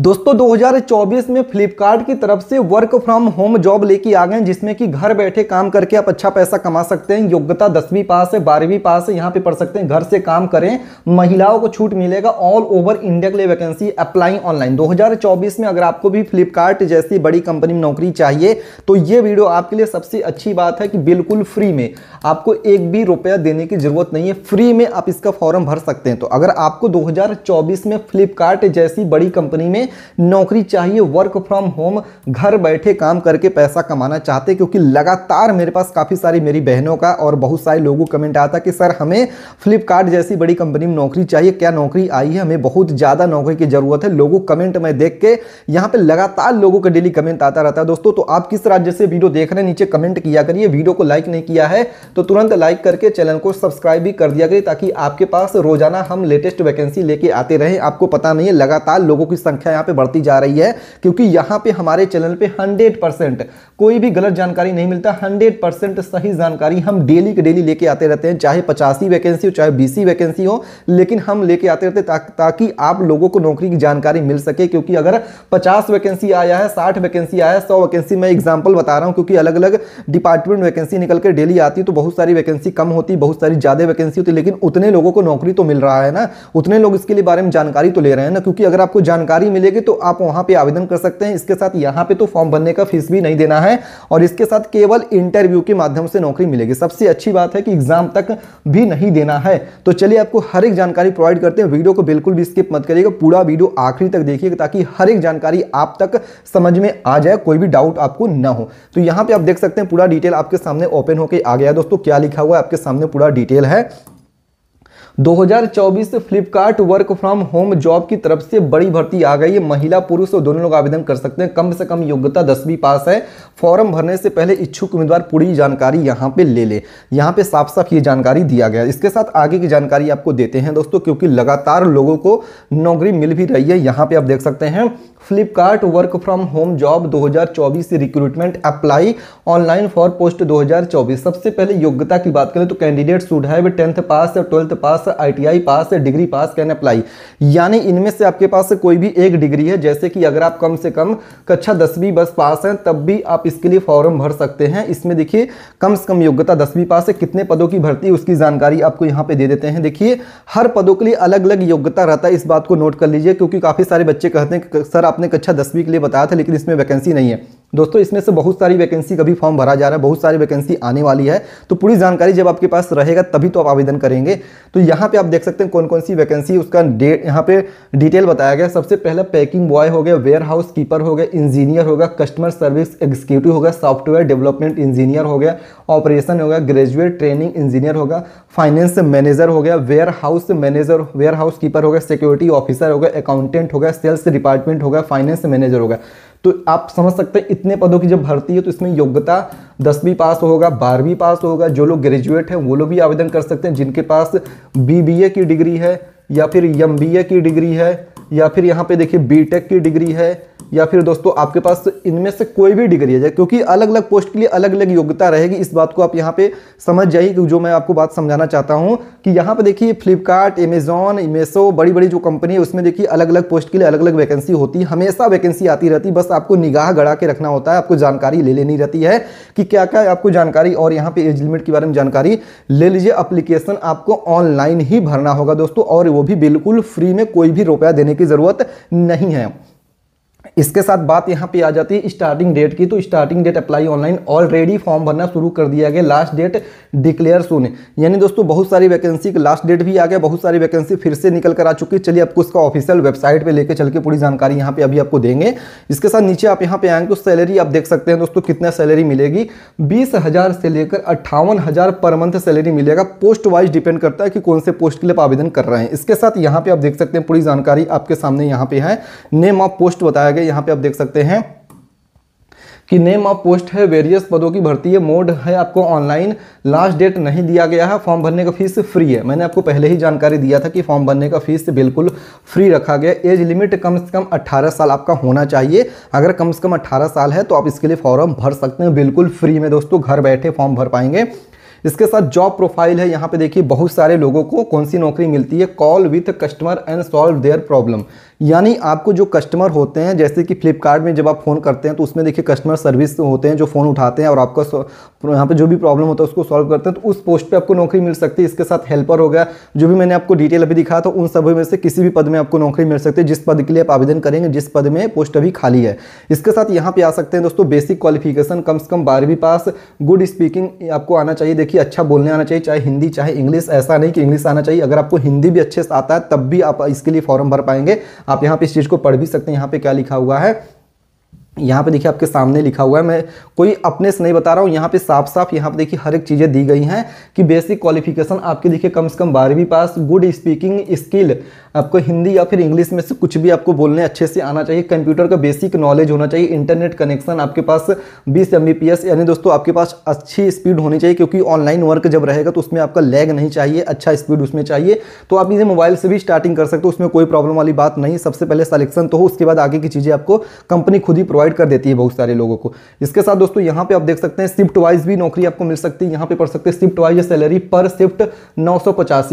दोस्तों 2024 में फ्लिपकार्ट की तरफ से वर्क फ्रॉम होम जॉब लेके आ गए जिसमें कि घर बैठे काम करके आप अच्छा पैसा कमा सकते हैं योग्यता दसवीं पास है बारहवीं पास है यहाँ पे पढ़ सकते हैं घर से काम करें महिलाओं को छूट मिलेगा ऑल ओवर इंडिया के लिए वैकेंसी अप्लाई ऑनलाइन 2024 में अगर आपको भी फ्लिपकार्ट जैसी बड़ी कंपनी में नौकरी चाहिए तो ये वीडियो आपके लिए सबसे अच्छी बात है कि बिल्कुल फ्री में आपको एक भी रुपया देने की जरूरत नहीं है फ्री में आप इसका फॉर्म भर सकते हैं तो अगर आपको दो में फ्लिपकार्ट जैसी बड़ी कंपनी में नौकरी चाहिए वर्क फ्रॉम होम घर बैठे काम करके पैसा कमाना चाहते क्योंकि लगातार मेरे पास काफ़ी सारी मेरी बहनों का और बहुत सारे लोगों को कमेंट आता कि सर हमें फ्लिपकार्ट जैसी बड़ी कंपनी में नौकरी चाहिए क्या नौकरी आई है हमें बहुत ज़्यादा नौकरी की ज़रूरत है लोगों कमेंट में देख के यहाँ पर लगातार लोगों का डेली कमेंट आता रहता है दोस्तों तो आप किस राज्य से वीडियो देख रहे हैं नीचे कमेंट किया करिए वीडियो को लाइक नहीं किया है तो तुरंत लाइक करके चैनल को सब्सक्राइब भी कर दिया करिए ताकि आपके पास रोजाना हम लेटेस्ट वैकेंसी लेके आते रहें आपको पता नहीं है लगातार लोगों की संख्या यहाँ पे बढ़ती जा रही है क्योंकि यहाँ पे हमारे चैनल पे 100 परसेंट कोई भी गलत जानकारी नहीं मिलता 100 परसेंट सही जानकारी हम डेली के डेली लेके आते रहते हैं चाहे पचासी वैकेंसी हो चाहे बीसी वैकेंसी हो लेकिन हम लेके आते रहते हैं ताकि आप लोगों को नौकरी की जानकारी मिल सके क्योंकि अगर पचास वैकेंसी आया है साठ वैकेंसी आया है सौ वैकेंसी मैं एग्जाम्पल बता रहा हूँ क्योंकि अलग अलग डिपार्टमेंट वैकेंसी निकल कर डेली आती है तो बहुत सारी वैकेंसी कम होती बहुत सारी ज़्यादा वैकेंसी होती लेकिन उतने लोगों को नौकरी तो मिल रहा है ना उतने लोग इसके लिए बारे में जानकारी तो ले रहे हैं ना क्योंकि अगर आपको जानकारी मिले मिलेगी तो आप वहां पे आवेदन कर सकते हैं इसके साथ यहां पे तो फॉर्म भरने का फीस भी नहीं देना है और इसके साथ केवल इंटरव्यू के माध्यम से नौकरी मिलेगी सबसे अच्छी बात है कि एग्जाम तक भी नहीं देना है तो चलिए आपको हर एक जानकारी प्रोवाइड करते हैं वीडियो को बिल्कुल भी स्किप मत करिएगा पूरा वीडियो आखिरी तक देखिएगा ताकि हर एक जानकारी आप तक समझ में आ जाए कोई भी डाउट आपको न हो तो यहां पर आप देख सकते हैं पूरा डिटेल आपके सामने ओपन होकर आ गया दोस्तों क्या लिखा हुआ है आपके सामने पूरा डिटेल है 2024 से Flipkart work from home job की तरफ से बड़ी भर्ती आ गई है महिला पुरुष और दोनों लोग आवेदन कर सकते हैं कम से कम योग्यता दसवीं पास है फॉर्म भरने से पहले इच्छुक उम्मीदवार पूरी जानकारी यहाँ पे ले ले यहाँ पे साफ साफ ये जानकारी दिया गया इसके साथ आगे की जानकारी आपको देते हैं दोस्तों क्योंकि लगातार लोगों को नौकरी मिल भी रही है यहाँ पे आप देख सकते हैं Flipkart work from home job 2024 recruitment apply online for post 2024 सबसे पहले योग्यता की बात करें तो candidate should have tenth pass twelfth pass ITI pass degree pass can apply यानी इनमें से आपके पास कोई भी एक डिग्री है जैसे कि अगर आप कम से कम कक्षा दसवीं बस पास हैं तब भी आप इसके लिए फॉर्म भर सकते हैं इसमें देखिए कम से कम योग्यता दसवीं पास है कितने पदों की भर्ती उसकी जानकारी आपको यहाँ पे दे देते हैं देखिए हर पदों के लिए अलग अलग योग्यता रहता है इस बात को नोट कर लीजिए क्योंकि काफ़ी सारे बच्चे कहते हैं सर आप आपने कक्षा अच्छा दसवीं के लिए बताया था लेकिन इसमें वैकेंसी नहीं है दोस्तों इसमें से बहुत सारी वैकेंसी का भी फॉर्म भरा जा रहा है बहुत सारी वैकेंसी आने वाली है तो पूरी जानकारी जब आपके पास रहेगा तभी तो आप आवेदन करेंगे तो यहाँ पे आप देख सकते हैं कौन कौन सी वैकेंसी उसका डेट यहाँ पे डिटेल बताया गया सबसे पहले पैकिंग बॉय हो गया वेयर हाउस कीपर हो गया इंजीनियर होगा कस्टमर सर्विस एग्जीक्यूटिव होगा सॉफ्टवेयर डेवलपमेंट इंजीनियर हो गया ऑपरेशन होगा ग्रेजुएट ट्रेनिंग इंजीनियर होगा फाइनेंस मैनेजर हो गया warehouse manager warehouse keeper हो गया सिक्योरिटी ऑफिसर हो गया अकाउंटेंट हो गया सेल्स डिपार्टमेंट हो गया फाइनेंस मैनेजर होगा तो आप समझ सकते हैं इतने पदों की जब भर्ती है तो इसमें योग्यता दसवीं पास होगा बारहवीं पास होगा जो लोग ग्रेजुएट हैं वो लोग भी आवेदन कर सकते हैं जिनके पास बी की डिग्री है या फिर एम की डिग्री है या फिर यहाँ पे देखिए बीटेक की डिग्री है या फिर दोस्तों आपके पास इनमें से कोई भी डिग्री है क्योंकि अलग अलग पोस्ट के लिए अलग अलग योग्यता रहेगी इस बात को आप यहाँ पे समझ जाइए कि जो मैं आपको बात समझाना चाहता हूँ कि यहाँ पे देखिए फ्लिपकार्ट एमेजॉन इमेसो बड़ी बड़ी जो कंपनी है उसमें देखिए अलग अलग पोस्ट के लिए अलग अलग वैकेंसी होती है हमेशा वैकेंसी आती रहती बस आपको निगाह गड़ा के रखना होता है आपको जानकारी ले लेनी रहती है कि क्या क्या आपको जानकारी और यहाँ पे एज लिमिट के बारे में जानकारी ले लीजिए अप्लीकेशन आपको ऑनलाइन ही भरना होगा दोस्तों और वो भी बिल्कुल फ्री में कोई भी रुपया देने की ज़रूरत नहीं है इसके साथ बात यहाँ पे आ जाती है स्टार्टिंग डेट की तो starting date apply online already form भरना शुरू कर दिया गया लास्ट डेट डिक्लेयर सुन यानी दोस्तों बहुत सारी वैकेंसी का लास्ट डेट भी आ गया बहुत सारी वैकेंसी फिर से निकल कर आ चुकी है चलिए आपको इसका ऑफिशियल वेबसाइट पे लेकर चल के पूरी जानकारी यहाँ पे अभी आपको देंगे इसके साथ नीचे आप यहाँ पे आएंगे तो सैलरी आप देख सकते हैं दोस्तों कितना सैलरी मिलेगी बीस से लेकर अट्ठावन पर मंथ सैलरी मिलेगा पोस्ट वाइज डिपेंड करता है कि कौन से पोस्ट के लिए आप आवेदन कर रहे हैं इसके साथ यहाँ पे आप देख सकते हैं पूरी जानकारी आपके सामने यहाँ पे है नेम ऑफ पोस्ट बताया बताया गया यहाँ पे आप देख सकते हैं कि नेम ऑफ पोस्ट है वेरियस पदों की भर्ती है मोड है आपको ऑनलाइन लास्ट डेट नहीं दिया गया है फॉर्म भरने का फीस फ्री है मैंने आपको पहले ही जानकारी दिया था कि फॉर्म भरने का फीस बिल्कुल फ्री रखा गया एज लिमिट कम से कम 18 साल आपका होना चाहिए अगर कम से कम 18 साल है तो आप इसके लिए फॉर्म भर सकते हैं बिल्कुल फ्री में दोस्तों घर बैठे फॉर्म भर पाएंगे इसके साथ जॉब प्रोफाइल है यहाँ पे देखिए बहुत सारे लोगों को कौन सी नौकरी मिलती है call with customer and solve their problem यानी आपको जो कस्टमर होते हैं जैसे कि फ्लिपकार्ट में जब आप फ़ोन करते हैं तो उसमें देखिए कस्टमर सर्विस होते हैं जो फ़ोन उठाते हैं और आपका यहाँ पे जो भी प्रॉब्लम होता है उसको सॉल्व करते हैं तो उस पोस्ट पे आपको नौकरी मिल सकती है इसके साथ हेल्पर हो गया जो भी मैंने आपको डिटेल अभी दिखा था तो उन सभी में से किसी भी पद में आपको नौकरी मिल सकती है जिस पद के लिए आप आवेदन करेंगे जिस पद में पोस्ट अभी खाली है इसके साथ यहाँ पर आ सकते हैं दोस्तों बेसिक क्वालिफिकेशन कम से कम बारहवीं पास गुड स्पीकिंग आपको आना चाहिए देखिए अच्छा बोलने आना चाहिए चाहे हिंदी चाहे इंग्लिश ऐसा नहीं कि इंग्लिश आना चाहिए अगर आपको हिंदी भी अच्छे से आता है तब भी आप इसके लिए फॉर्म भर पाएंगे आप यहाँ पे इस चीज़ को पढ़ भी सकते हैं यहाँ पे क्या लिखा हुआ है यहाँ पे देखिए आपके सामने लिखा हुआ है मैं कोई अपने से नहीं बता रहा हूँ यहाँ पे साफ साफ यहाँ पे देखिए हर एक चीज़ें दी गई हैं कि बेसिक क्वालिफिकेशन आपके देखिए कम से कम बारहवीं पास गुड स्पीकिंग स्किल आपको हिंदी या फिर इंग्लिश में से कुछ भी आपको बोलने अच्छे से आना चाहिए कंप्यूटर का बेसिक नॉलेज होना चाहिए इंटरनेट कनेक्शन आपके पास बीस एम यानी दोस्तों आपके पास अच्छी स्पीड होनी चाहिए क्योंकि ऑनलाइन वर्क जब रहेगा तो उसमें आपका लैग नहीं चाहिए अच्छा स्पीड उसमें चाहिए तो आप इसे मोबाइल से भी स्टार्टिंग कर सकते हो उसमें कोई प्रॉब्लम वाली बात नहीं सबसे पहले सलेक्शन तो हो उसके बाद आगे की चीज़ें आपको कंपनी खुद ही प्रोवाइड कर देती है बहुत सारे लोगों को इसके साथ दोस्तों यहाँ पर आप देख सकते हैं शिफ्ट वाइज भी नौकरी आपको मिल सकती है यहाँ पे पढ़ सकते हैं शिफ्ट वाइज सैलरी पर शिफ्ट नौ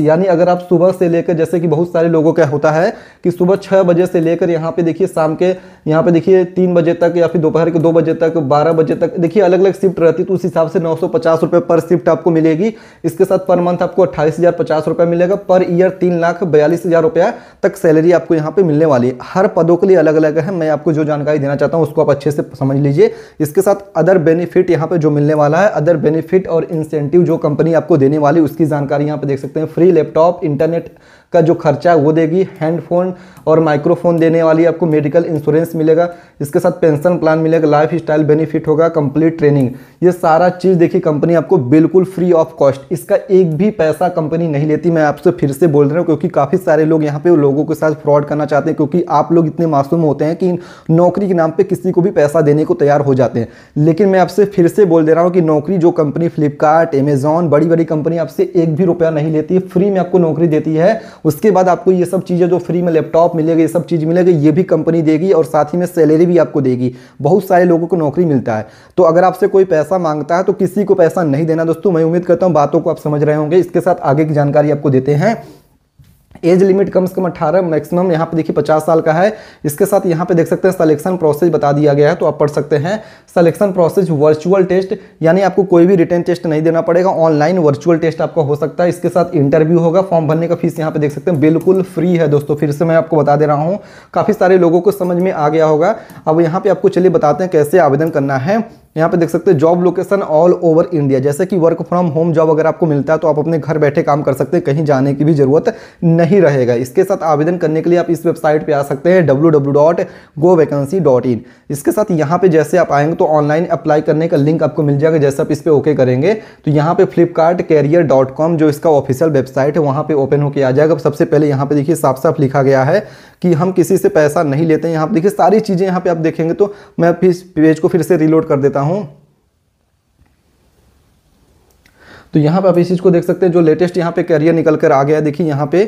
यानी अगर आप सुबह से लेकर जैसे कि बहुत सारे लोगों क्या होता है कि सुबह छः बजे से लेकर यहाँ पे देखिए शाम के यहाँ पे देखिए तीन बजे तक या फिर दोपहर के दो बजे तक बारह बजे तक देखिए अलग अलग शिफ्ट रहती है तो उस हिसाब से नौ रुपए पर शिफ्ट आपको मिलेगी इसके साथ पर मंथ आपको अट्ठाईस रुपया मिलेगा पर ईयर तीन लाख बयालीस हज़ार रुपया तक सैलरी आपको यहाँ पे मिलने वाली है हर पदों के लिए अलग अलग है मैं आपको जो जानकारी देना चाहता हूँ उसको आप अच्छे से समझ लीजिए इसके साथ अदर बेनिफिट यहाँ पे जो मिलने वाला है अदर बेनिफिट और इंसेंटिव जो कंपनी आपको देने वाली उसकी जानकारी यहाँ पे देख सकते हैं फ्री लैपटॉप इंटरनेट का जो खर्चा है वो देगी हैंडफोन और माइक्रोफोन देने वाली आपको मेडिकल इंश्योरेंस मिलेगा इसके साथ पेंशन प्लान मिलेगा लाइफ स्टाइल बेनिफिट होगा कंप्लीट ट्रेनिंग ये सारा चीज़ देखिए कंपनी आपको बिल्कुल फ्री ऑफ कॉस्ट इसका एक भी पैसा कंपनी नहीं लेती मैं आपसे फिर से बोल रहा हूँ क्योंकि काफ़ी सारे लोग यहाँ पे लोगों के साथ फ्रॉड करना चाहते हैं क्योंकि आप लोग इतने मासूम होते हैं कि नौकरी के नाम पर किसी को भी पैसा देने को तैयार हो जाते हैं लेकिन मैं आपसे फिर से बोल दे रहा हूँ कि नौकरी जो कंपनी फ्लिपकार्ट एमेजॉन बड़ी बड़ी कंपनी आपसे एक भी रुपया नहीं लेती फ्री में आपको नौकरी देती है उसके बाद आपको ये सब चीज़ें जो फ्री में लैपटॉप मिलेगा ये सब चीज़ मिलेगी ये भी कंपनी देगी और साथ ही में सैलरी भी आपको देगी बहुत सारे लोगों को नौकरी मिलता है तो अगर आपसे कोई पैसा मांगता है तो किसी को पैसा नहीं देना दोस्तों मैं उम्मीद करता हूँ बातों को आप समझ रहे होंगे इसके साथ आगे की जानकारी आपको देते हैं एज लिमिट कम से कम अट्ठारह मैक्सिमम यहाँ पे देखिए पचास साल का है इसके साथ यहाँ पे देख सकते हैं सलेक्शन प्रोसेस बता दिया गया है तो आप पढ़ सकते हैं सलेक्शन प्रोसेस वर्चुअल टेस्ट यानी आपको कोई भी रिटर्न टेस्ट नहीं देना पड़ेगा ऑनलाइन वर्चुअल टेस्ट आपका हो सकता है इसके साथ इंटरव्यू होगा फॉर्म भरने का फीस यहाँ पे देख सकते हैं बिल्कुल फ्री है दोस्तों फिर से मैं आपको बता दे रहा हूँ काफ़ी सारे लोगों को समझ में आ गया होगा अब यहाँ पे आपको चलिए बताते हैं कैसे आवेदन करना है यहाँ पे देख सकते हैं job location all over India जैसे कि वर्क फ्रॉम होम जॉब अगर आपको मिलता है तो आप अपने घर बैठे काम कर सकते हैं कहीं जाने की भी जरूरत नहीं रहेगा इसके साथ आवेदन करने के लिए आप इस वेबसाइट पे आ सकते हैं डब्ल्यू इसके साथ यहाँ पे जैसे आप आएंगे तो ऑनलाइन अप्लाई करने का लिंक आपको मिल जाएगा जैसे आप इस पर ओके करेंगे तो यहाँ पे फ्लिपकार्ट जो इसका ऑफिशियल वेबसाइट है वहाँ पर ओपन होकर आ जाएगा सबसे पहले यहाँ पे देखिए साफ साफ लिखा गया है कि हम किसी से पैसा नहीं लेते हैं यहाँ देखिए सारी चीज़ें यहाँ पे आप देखेंगे तो मैं इस पेज को फिर से रिलोड कर देता हूँ तो यहाँ पे आप इस चीज़ को देख सकते हैं जो लेटेस्ट यहाँ पे करियर निकल कर आ गया देखिए यहाँ पे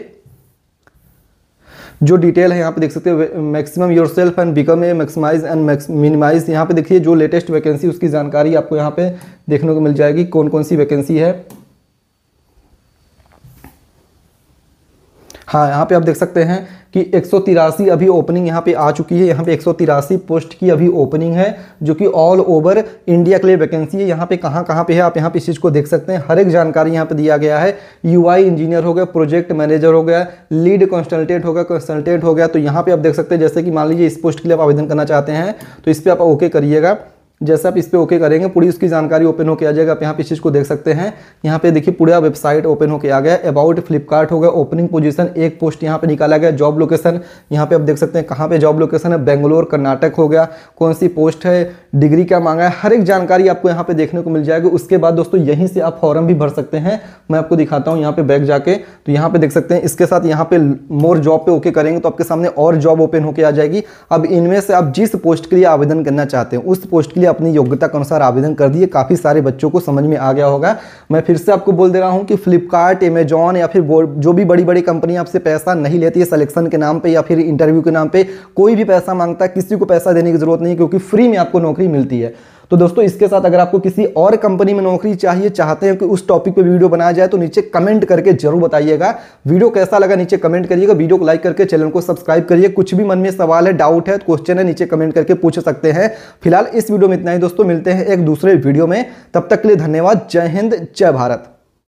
जो डिटेल है यहाँ पे देख सकते हैं maximum yourself and become a maximize and minimize यहाँ पे देखिए जो लेटेस्ट वैकेंसी उसकी जानकारी आपको यहाँ पे देखने को मिल जाएगी कौन कौन सी वैकेंसी है हाँ यहाँ पे आप देख सकते हैं कि एक अभी ओपनिंग यहाँ पे आ चुकी है यहाँ पे एक पोस्ट की अभी ओपनिंग है जो कि ऑल ओवर इंडिया के लिए वैकेंसी है यहाँ पे कहाँ कहाँ पे है आप यहाँ पे इस चीज़ को देख सकते हैं हर एक जानकारी यहाँ पे दिया गया है यूआई इंजीनियर हो गया प्रोजेक्ट मैनेजर हो गया लीड कंसल्टेंट हो गया कंसल्टेंट हो गया तो यहाँ पे आप देख सकते हैं जैसे कि मान लीजिए इस पोस्ट के लिए आप आवेदन करना चाहते हैं तो इस पर आप ओके करिएगा जैसे आप इस पर ओके करेंगे पूरी उसकी जानकारी ओपन होकर आ जाएगा आप यहाँ पे चीज़ को देख सकते हैं यहाँ पे देखिए पूरा वेबसाइट ओपन होकर आ गया अबाउट फ्लिपकार्ट हो गया ओपनिंग पोजीशन एक पोस्ट यहाँ पे निकाला गया जॉब लोकेशन यहाँ पे आप देख सकते हैं कहाँ पे जॉब लोकेशन है बेंगलोर कर्नाटक हो गया कौन सी पोस्ट है डिग्री क्या मांगा है हर एक जानकारी आपको यहाँ पे देखने को मिल जाएगी उसके बाद दोस्तों यहीं से आप फॉर्म भी भर सकते हैं मैं आपको दिखाता हूँ यहाँ पे बैक जाके तो यहाँ पे देख सकते हैं इसके साथ यहाँ पे मोर जॉब पे ओके करेंगे तो आपके सामने और जॉब ओपन होकर आ जाएगी अब इनमें से आप जिस पोस्ट के लिए आवेदन करना चाहते हैं उस पोस्ट के लिए लिए अपनी योग्यता के अनुसार आवेदन कर दिए काफ़ी सारे बच्चों को समझ में आ गया होगा मैं फिर से आपको बोल दे रहा हूँ कि फ्लिपकार्ट अमेजॉन या फिर जो भी बड़ी बड़ी कंपनी आपसे पैसा नहीं लेती है सलेक्शन के नाम पर या फिर इंटरव्यू के नाम पर कोई भी पैसा मांगता है किसी को पैसा देने की जरूरत नहीं क्योंकि फ्री में आपको नौकरी मिलती है तो दोस्तों इसके साथ अगर आपको किसी और कंपनी में नौकरी चाहिए चाहते हैं कि उस टॉपिक पे वीडियो बनाया जाए तो नीचे कमेंट करके जरूर बताइएगा वीडियो कैसा लगा नीचे कमेंट करिएगा वीडियो को लाइक करके चैनल को सब्सक्राइब करिए कुछ भी मन में सवाल है डाउट है क्वेश्चन तो है नीचे कमेंट करके पूछ सकते हैं फिलहाल इस वीडियो में इतना ही दोस्तों मिलते हैं एक दूसरे वीडियो में तब तक के लिए धन्यवाद जय हिंद जय भारत